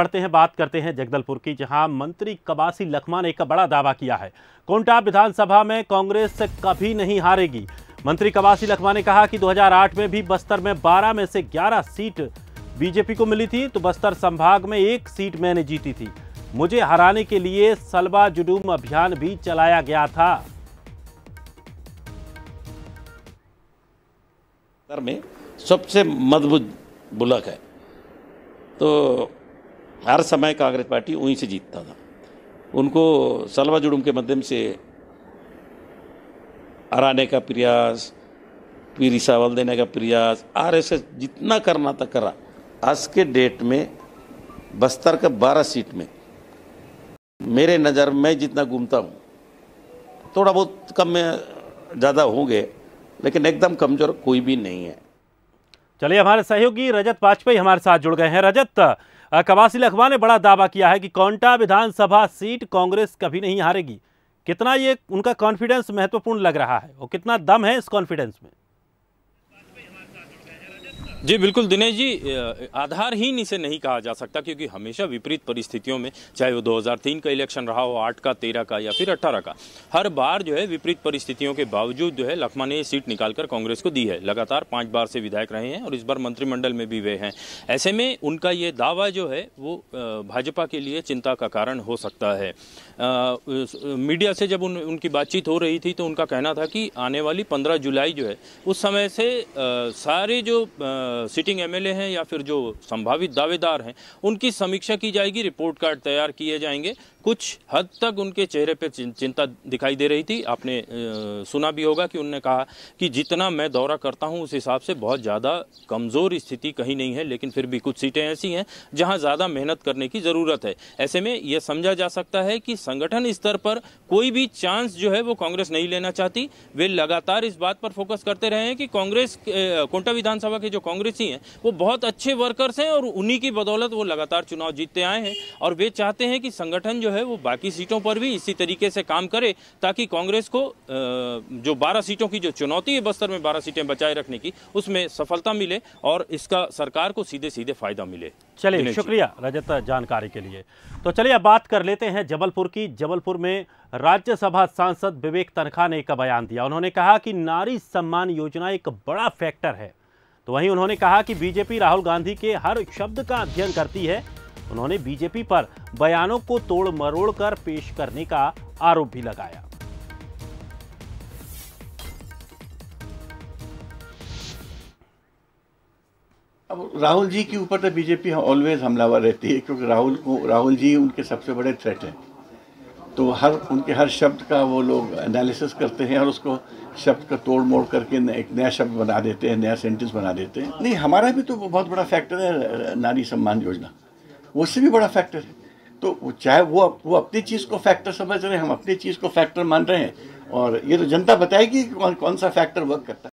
बढ़ते हैं बात करते हैं जगदलपुर की जहां मंत्री कबासी लखमा ने एक बड़ा दावा किया है कोंटा विधानसभा में कांग्रेस कभी नहीं हारेगी मंत्री कबासी लखमा ने कहा कि 2008 में भी बस्तर में 12 में से 11 सीट बीजेपी को मिली थी तो बस्तर संभाग में एक सीट मैंने जीती थी मुझे हराने के लिए सलबा जुडूम अभियान भी चलाया गया था में सबसे मजबूत बुलक है तो हर समय कांग्रेस पार्टी वहीं से जीतता था उनको सलवा जुड़ुम के माध्यम से हराने का प्रयास पीरी सावल देने का प्रयास आरएसएस जितना करना था करा आज के डेट में बस्तर का बारह सीट में मेरे नज़र में जितना घूमता हूँ थोड़ा बहुत कम में ज़्यादा होंगे लेकिन एकदम कमज़ोर कोई भी नहीं है चलिए हमारे सहयोगी रजत वाजपेयी हमारे साथ जुड़ गए हैं रजत कवासी लखवा ने बड़ा दावा किया है कि कौंटा विधानसभा सीट कांग्रेस कभी नहीं हारेगी कितना ये उनका कॉन्फिडेंस महत्वपूर्ण लग रहा है और कितना दम है इस कॉन्फिडेंस में जी बिल्कुल दिनेश जी आधारहीन इसे नहीं कहा जा सकता क्योंकि हमेशा विपरीत परिस्थितियों में चाहे वो 2003 का इलेक्शन रहा हो आठ का तेरह का या फिर अट्ठारह का हर बार जो है विपरीत परिस्थितियों के बावजूद जो है लखमा ने सीट निकालकर कांग्रेस को दी है लगातार पाँच बार से विधायक रहे हैं और इस बार मंत्रिमंडल में भी वे हैं ऐसे में उनका ये दावा जो है वो भाजपा के लिए चिंता का कारण हो सकता है मीडिया से जब उन, उनकी बातचीत हो रही थी तो उनका कहना था कि आने वाली पंद्रह जुलाई जो है उस समय से सारे जो सिटिंग एमएलए हैं या फिर जो संभावित दावेदार हैं उनकी समीक्षा की जाएगी रिपोर्ट कार्ड तैयार किए जाएंगे कुछ हद तक उनके चेहरे पर चिंता दिखाई दे रही थी आपने सुना भी होगा कि उनने कहा कि जितना मैं दौरा करता हूं उस हिसाब से बहुत ज़्यादा कमज़ोर स्थिति कहीं नहीं है लेकिन फिर भी कुछ सीटें ऐसी हैं जहाँ ज़्यादा मेहनत करने की ज़रूरत है ऐसे में यह समझा जा सकता है कि संगठन स्तर पर कोई भी चांस जो है वो कांग्रेस नहीं लेना चाहती वे लगातार इस बात पर फोकस करते रहे हैं कि कांग्रेस कोटा विधानसभा के जो कांग्रेस कांग्रेसी हैं वो बहुत अच्छे वर्कर्स हैं और उन्हीं की बदौलत वो लगातार चुनाव जीतते आए हैं और वे चाहते हैं कि संगठन जो है वो बाकी सीटों पर भी इसी तरीके से काम करे ताकि कांग्रेस को जो बारह सीटों की जो चुनौती है बस्तर में बारह सीटें बचाए रखने की उसमें सफलता मिले और इसका सरकार को सीधे सीधे फायदा मिले चलिए शुक्रिया रजत जानकारी के लिए तो चलिए अब बात कर लेते हैं जबलपुर की जबलपुर में राज्यसभा सांसद विवेक तनखा ने एक बयान दिया उन्होंने कहा कि नारी सम्मान योजना एक बड़ा फैक्टर है तो वहीं उन्होंने कहा कि बीजेपी राहुल गांधी के हर शब्द का अध्ययन करती है उन्होंने बीजेपी पर बयानों को तोड़ मरोड़ कर पेश करने का आरोप भी लगाया अब राहुल जी के ऊपर तो बीजेपी ऑलवेज हमलावर रहती है क्योंकि राहुल को राहुल जी उनके सबसे बड़े थ्रेट हैं तो हर उनके हर शब्द का वो लोग एनालिसिस करते हैं और उसको शब्द का तोड़ मोड़ करके एक नया शब्द बना देते हैं नया सेंटेंस बना देते हैं नहीं हमारा भी तो बहुत बड़ा फैक्टर है नारी सम्मान योजना उससे भी बड़ा फैक्टर है तो चाहे वो वो अपनी चीज़ को फैक्टर समझ रहे हैं हम अपनी चीज़ को फैक्टर मान रहे हैं और ये तो जनता बताएगी कि कौन कौन सा फैक्टर वर्क करता है